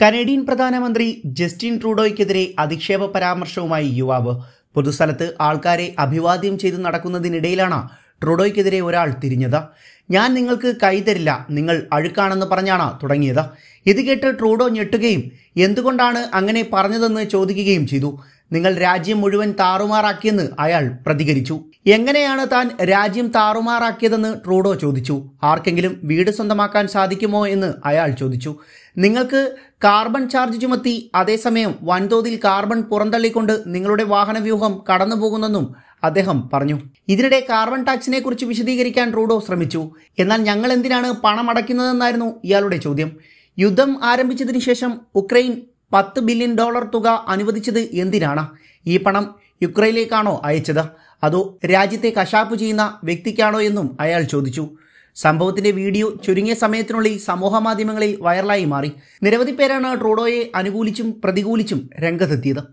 Canadian പ്രധാനമന്ത്രി Justin ട്രൂഡോയ്ക്കെതിരെ അധിക്ഷേപ പരാമർശവുമായി യുവാവ് പൊതുസ്ഥലത്ത് ആൾക്കാരെ അഭിവാദ്യം ചെയ്തു നടക്കുന്നതിനിടയിലാണ് ട്രൂഡോയ്ക്കെതിരെ ഒരാൾ തിരിഞ്ഞത് ഞാൻ നിങ്ങൾക്ക് കൈതരില്ല നിങ്ങൾ അഴുക്കാണെന്ന് പറഞ്ഞാണ് തുടങ്ങിയത് ഇത് കേട്ട് ട്രൂഡോ ഞെട്ടുകയും എന്തുകൊണ്ടാണ് അങ്ങനെ പറഞ്ഞതെന്ന് ചോദിക്കുകയും ചെയ്തു നിങ്ങൾ രാജ്യം മുഴുവൻ താറുമാറാക്കിയെന്ന് അയാൾ പ്രതികരിച്ചു എങ്ങനെയാണ് താൻ രാജ്യം താറുമാറാക്കിയതെന്ന് ട്രൂഡോ ചോദിച്ചു ആർക്കെങ്കിലും വീട് സ്വന്തമാക്കാൻ സാധിക്കുമോ എന്ന് അയാൾ ചോദിച്ചു നിങ്ങൾക്ക് കാർബൺ ചാർജ് ചുമത്തി അതേസമയം വൻതോതിൽ കാർബൺ പുറന്തള്ളിക്കൊണ്ട് നിങ്ങളുടെ വാഹന വ്യൂഹം കടന്നുപോകുന്നെന്നും അദ്ദേഹം പറഞ്ഞു ഇതിനിടെ കാർബൺ ടാക്സിനെ കുറിച്ച് വിശദീകരിക്കാൻ ട്രൂഡോ ശ്രമിച്ചു എന്നാൽ ഞങ്ങൾ എന്തിനാണ് പണം അടയ്ക്കുന്നതെന്നായിരുന്നു ഇയാളുടെ ചോദ്യം യുദ്ധം ആരംഭിച്ചതിന് ശേഷം ഉക്രൈൻ പത്ത് ബില്യൺ ഡോളർ തുക അനുവദിച്ചത് എന്തിനാണ് ഈ പണം യുക്രൈനിലേക്കാണോ അയച്ചത് അതോ രാജ്യത്തെ കശാപ്പ് ചെയ്യുന്ന വ്യക്തിക്കാണോ എന്നും അയാൾ ചോദിച്ചു സംഭവത്തിന്റെ വീഡിയോ ചുരുങ്ങിയ സമയത്തിനുള്ളിൽ സമൂഹ മാധ്യമങ്ങളിൽ വൈറലായി മാറി നിരവധി പേരാണ് ട്രൂഡോയെ അനുകൂലിച്ചും പ്രതികൂലിച്ചും രംഗത്തെത്തിയത്